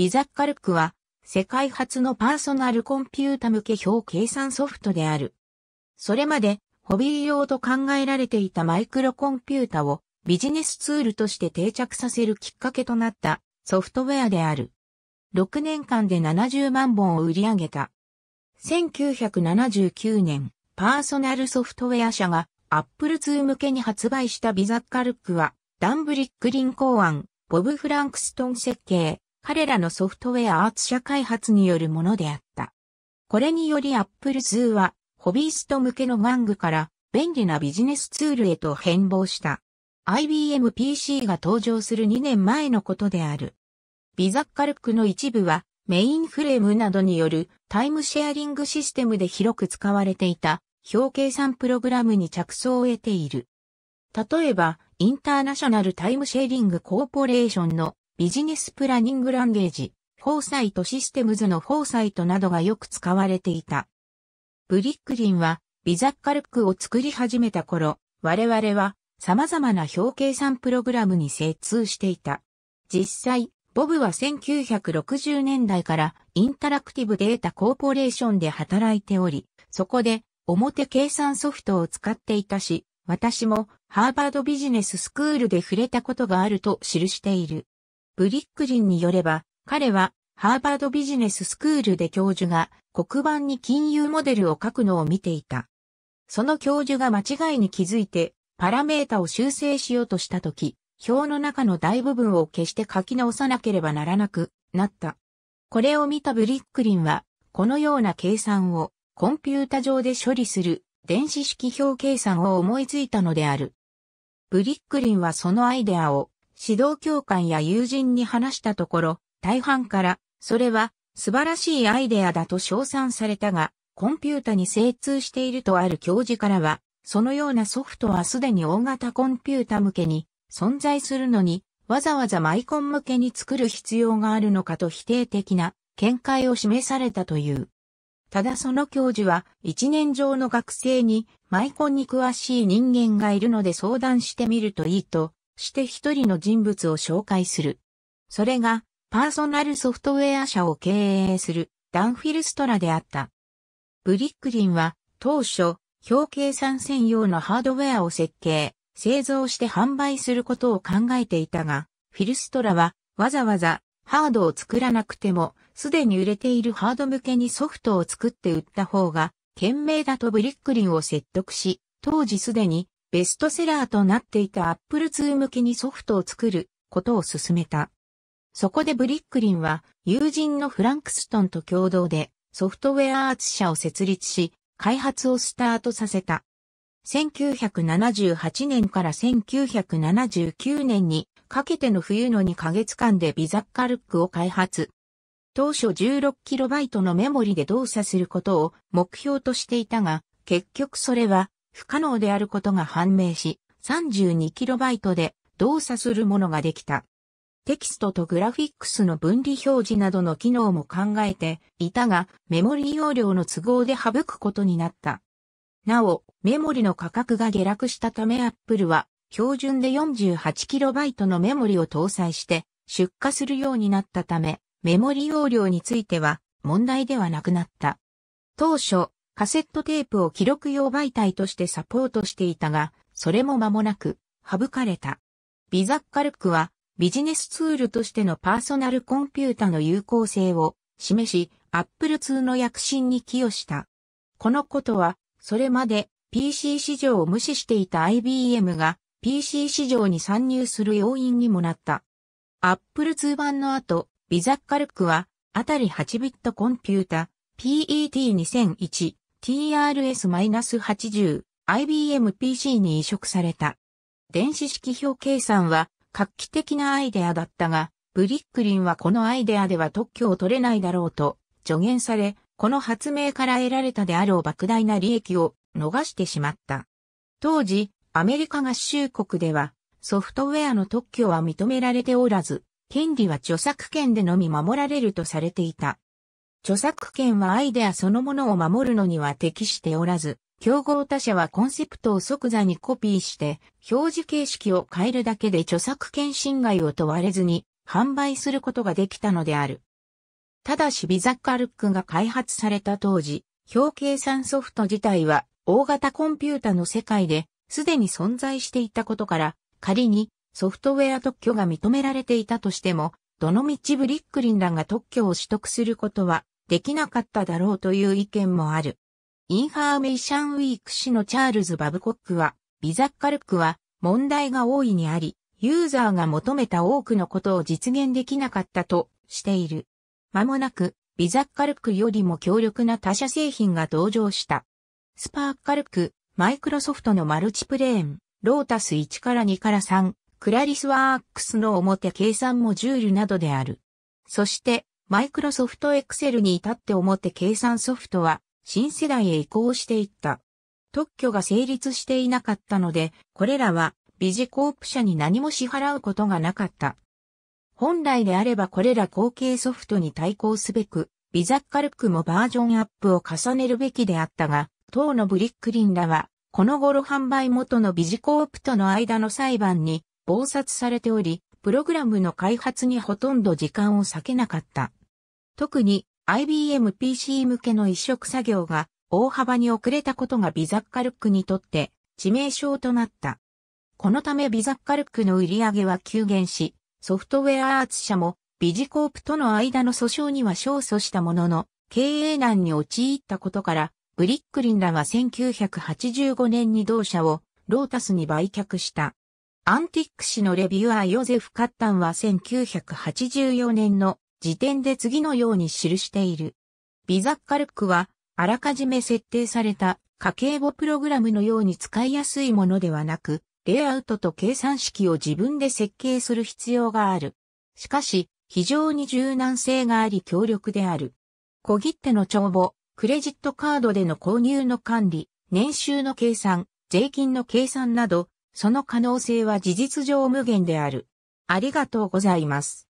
ビザッカルクは、世界初のパーソナルコンピュータ向け表計算ソフトである。それまで、ホビー用と考えられていたマイクロコンピュータをビジネスツールとして定着させるきっかけとなったソフトウェアである。6年間で70万本を売り上げた。1979年、パーソナルソフトウェア社が Apple II 向けに発売したビザッカルクは、ダンブリックリン考案、ボブ・フランクストン設計、彼らのソフトウェアアーツ社開発によるものであった。これにより Apple i は、ホビースト向けの玩具から便利なビジネスツールへと変貌した。IBM PC が登場する2年前のことである。ビザッカルクの一部はメインフレームなどによるタイムシェアリングシステムで広く使われていた表計算プログラムに着想を得ている。例えば、インターナショナルタイムシェアリングコーポレーションのビジネスプランニングランゲージ、フォーサイトシステムズのフォーサイトなどがよく使われていた。ブリックリンは、ビザッカルクを作り始めた頃、我々は様々な表計算プログラムに精通していた。実際、ボブは1960年代からインタラクティブデータコーポレーションで働いており、そこで表計算ソフトを使っていたし、私もハーバードビジネススクールで触れたことがあると記している。ブリックリンによれば、彼はハーバードビジネススクールで教授が黒板に金融モデルを書くのを見ていた。その教授が間違いに気づいてパラメータを修正しようとしたとき、表の中の大部分を消して書き直さなければならなくなった。これを見たブリックリンは、このような計算をコンピュータ上で処理する電子式表計算を思いついたのである。ブリックリンはそのアイデアを指導教官や友人に話したところ、大半から、それは素晴らしいアイデアだと称賛されたが、コンピュータに精通しているとある教授からは、そのようなソフトはすでに大型コンピュータ向けに存在するのに、わざわざマイコン向けに作る必要があるのかと否定的な見解を示されたという。ただその教授は一年上の学生にマイコンに詳しい人間がいるので相談してみるといいとして一人の人物を紹介する。それが、パーソナルソフトウェア社を経営するダンフィルストラであった。ブリックリンは当初、表計算専用のハードウェアを設計、製造して販売することを考えていたが、フィルストラはわざわざハードを作らなくても、すでに売れているハード向けにソフトを作って売った方が、賢明だとブリックリンを説得し、当時すでにベストセラーとなっていた Apple II 向けにソフトを作ることを進めた。そこでブリックリンは友人のフランクストンと共同でソフトウェアアーツ社を設立し、開発をスタートさせた。1978年から1979年にかけての冬の2ヶ月間でビザッカルックを開発。当初 16KB のメモリで動作することを目標としていたが、結局それは不可能であることが判明し、32KB で動作するものができた。テキストとグラフィックスの分離表示などの機能も考えていたが、メモリ容量の都合で省くことになった。なお、メモリの価格が下落したため Apple は、標準で 48KB のメモリを搭載して出荷するようになったため、メモリ容量については問題ではなくなった。当初、カセットテープを記録用媒体としてサポートしていたが、それも間もなく省かれた。ビザッカルクはビジネスツールとしてのパーソナルコンピュータの有効性を示し、アップル2の躍進に寄与した。このことは、それまで PC 市場を無視していた IBM が PC 市場に参入する要因にもなった。アップル2版の後、ビザッカルクは、あたり8ビットコンピュータ、PET2001 TRS-80、IBM PC に移植された。電子式表計算は画期的なアイデアだったが、ブリックリンはこのアイデアでは特許を取れないだろうと助言され、この発明から得られたであろう莫大な利益を逃してしまった。当時、アメリカ合衆国ではソフトウェアの特許は認められておらず、権利は著作権でのみ守られるとされていた。著作権はアイデアそのものを守るのには適しておらず、競合他社はコンセプトを即座にコピーして、表示形式を変えるだけで著作権侵害を問われずに、販売することができたのである。ただしビザッカルックが開発された当時、表計算ソフト自体は大型コンピュータの世界で、すでに存在していたことから、仮にソフトウェア特許が認められていたとしても、どのみちブリックリンらが特許を取得することはできなかっただろうという意見もある。インファーメーションウィーク誌のチャールズ・バブコックは、ビザッカルクは問題が大いにあり、ユーザーが求めた多くのことを実現できなかったとしている。まもなく、ビザッカルクよりも強力な他社製品が登場した。スパーカルク、マイクロソフトのマルチプレーン、ロータス1から2から3、クラリスワークスの表計算モジュールなどである。そして、マイクロソフトエクセルに至って表計算ソフトは新世代へ移行していった。特許が成立していなかったので、これらはビジコープ社に何も支払うことがなかった。本来であればこれら後継ソフトに対抗すべく、ビザッカルクもバージョンアップを重ねるべきであったが、当のブリックリンらは、この頃販売元のビジコープとの間の裁判に、暴殺されており、プログラムの開発にほとんど時間を割けなかった。特に IBM PC 向けの移植作業が大幅に遅れたことがビザッカルックにとって致命傷となった。このためビザッカルックの売り上げは急減し、ソフトウェアアーツ社もビジコープとの間の訴訟には勝訴したものの、経営難に陥ったことから、ブリックリンらは1985年に同社をロータスに売却した。アンティック氏のレビュアーヨゼフ・カッタンは1984年の時点で次のように記している。ビザッカルクは、あらかじめ設定された家計簿プログラムのように使いやすいものではなく、レイアウトと計算式を自分で設計する必要がある。しかし、非常に柔軟性があり強力である。小切手の帳簿、クレジットカードでの購入の管理、年収の計算、税金の計算など、その可能性は事実上無限である。ありがとうございます。